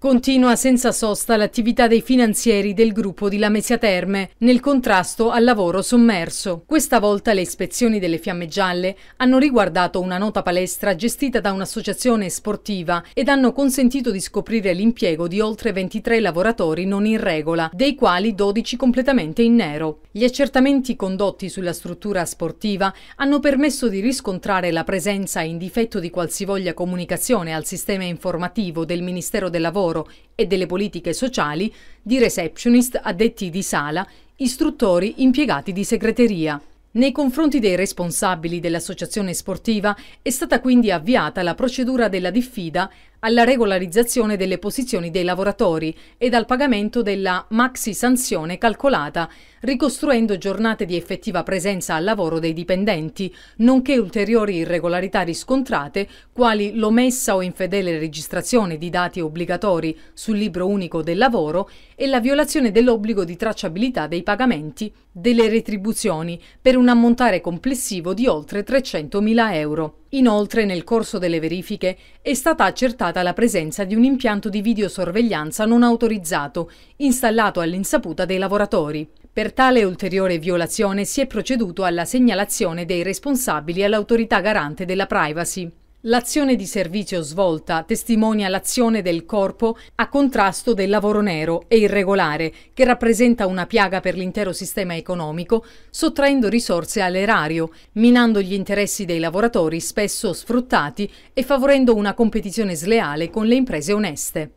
Continua senza sosta l'attività dei finanzieri del gruppo di Lamezia Terme nel contrasto al lavoro sommerso. Questa volta le ispezioni delle fiamme gialle hanno riguardato una nota palestra gestita da un'associazione sportiva ed hanno consentito di scoprire l'impiego di oltre 23 lavoratori non in regola, dei quali 12 completamente in nero. Gli accertamenti condotti sulla struttura sportiva hanno permesso di riscontrare la presenza in difetto di qualsivoglia comunicazione al sistema informativo del Ministero del Lavoro lavoro e delle politiche sociali, di receptionist, addetti di sala, istruttori, impiegati di segreteria. Nei confronti dei responsabili dell'associazione sportiva è stata quindi avviata la procedura della diffida alla regolarizzazione delle posizioni dei lavoratori ed al pagamento della maxi sanzione calcolata, ricostruendo giornate di effettiva presenza al lavoro dei dipendenti, nonché ulteriori irregolarità riscontrate, quali l'omessa o infedele registrazione di dati obbligatori sul libro unico del lavoro e la violazione dell'obbligo di tracciabilità dei pagamenti delle retribuzioni per un ammontare complessivo di oltre 300.000 euro. Inoltre, nel corso delle verifiche, è stata accertata la presenza di un impianto di videosorveglianza non autorizzato, installato all'insaputa dei lavoratori. Per tale ulteriore violazione si è proceduto alla segnalazione dei responsabili all'autorità garante della privacy. L'azione di servizio svolta testimonia l'azione del corpo a contrasto del lavoro nero e irregolare, che rappresenta una piaga per l'intero sistema economico, sottraendo risorse all'erario, minando gli interessi dei lavoratori spesso sfruttati e favorendo una competizione sleale con le imprese oneste.